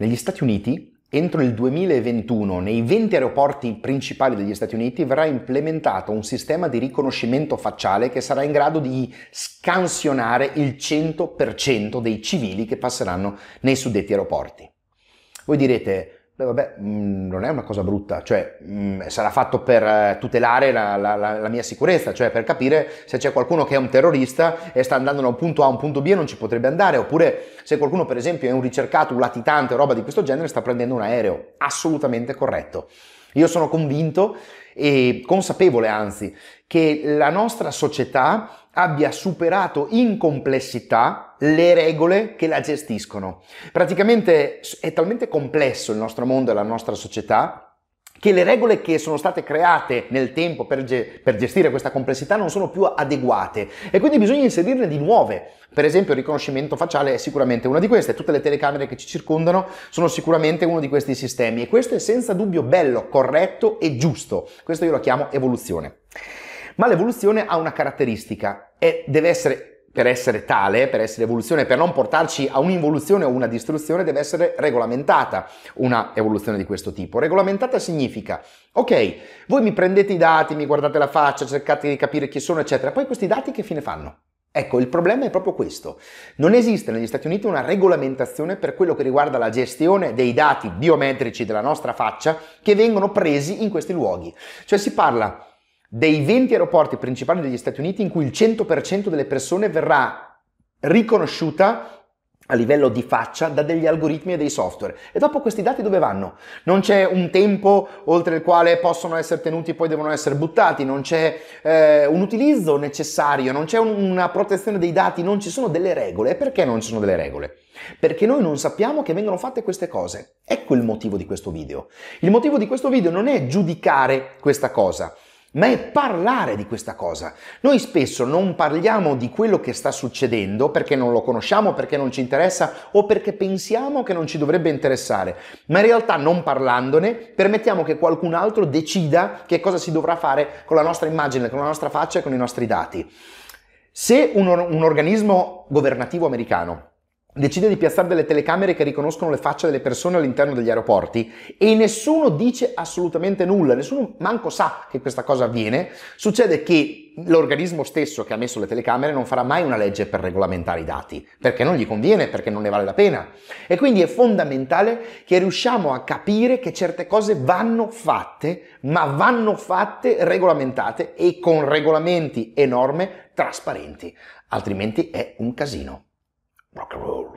Negli Stati Uniti, entro il 2021, nei 20 aeroporti principali degli Stati Uniti verrà implementato un sistema di riconoscimento facciale che sarà in grado di scansionare il 100% dei civili che passeranno nei suddetti aeroporti. Voi direte, vabbè, mm, non è una cosa brutta, cioè mm, sarà fatto per eh, tutelare la, la, la, mia sicurezza, cioè per capire se c'è qualcuno che è un terrorista e sta andando da un punto A a un punto B e non ci potrebbe andare, oppure se qualcuno per esempio è un ricercato, un latitante, o roba di questo genere, sta prendendo un aereo. Assolutamente corretto. Io sono convinto e consapevole anzi che la nostra società abbia superato in complessità le regole che la gestiscono. Praticamente è talmente complesso il nostro mondo e la nostra società che le regole che sono state create nel tempo per, ge- per, gestire questa complessità non sono più adeguate e quindi bisogna inserirne di nuove. Per esempio il riconoscimento facciale è sicuramente una di queste, tutte le telecamere che ci circondano sono sicuramente uno di questi sistemi e questo è senza dubbio bello, corretto e giusto. Questo io lo chiamo evoluzione. Ma l'evoluzione ha una caratteristica e deve essere per essere tale, per essere evoluzione, per non portarci a un'involuzione o una distruzione, deve essere regolamentata una evoluzione di questo tipo. Regolamentata significa, ok, voi mi prendete i dati, mi guardate la faccia, cercate di capire chi sono, eccetera, poi questi dati che fine fanno? Ecco, il problema è proprio questo. Non esiste negli Stati Uniti una regolamentazione per quello che riguarda la gestione dei dati biometrici della nostra faccia che vengono presi in questi luoghi. Cioè si parla dei 20 aeroporti principali degli Stati Uniti in cui il 100% delle persone verrà riconosciuta a livello di faccia da degli algoritmi e dei software. E dopo questi dati dove vanno? Non c'è un tempo oltre il quale possono essere tenuti e poi devono essere buttati, non c'è eh, un utilizzo necessario, non c'è un, una protezione dei dati, non ci sono delle regole. Perché non ci sono delle regole? Perché noi non sappiamo che vengono fatte queste cose. Ecco il motivo di questo video. Il motivo di questo video non è giudicare questa cosa ma è parlare di questa cosa. Noi spesso non parliamo di quello che sta succedendo perché non lo conosciamo, perché non ci interessa o perché pensiamo che non ci dovrebbe interessare, ma in realtà non parlandone permettiamo che qualcun altro decida che cosa si dovrà fare con la nostra immagine, con la nostra faccia e con i nostri dati. Se un, un organismo governativo americano decide di piazzare delle telecamere che riconoscono le facce delle persone all'interno degli aeroporti e nessuno dice assolutamente nulla, nessuno manco sa che questa cosa avviene, succede che l'organismo stesso che ha messo le telecamere non farà mai una legge per regolamentare i dati, perché non gli conviene, perché non ne vale la pena. E quindi è fondamentale che riusciamo a capire che certe cose vanno fatte, ma vanno fatte regolamentate e con regolamenti e norme trasparenti, altrimenti è un casino. rock and roll.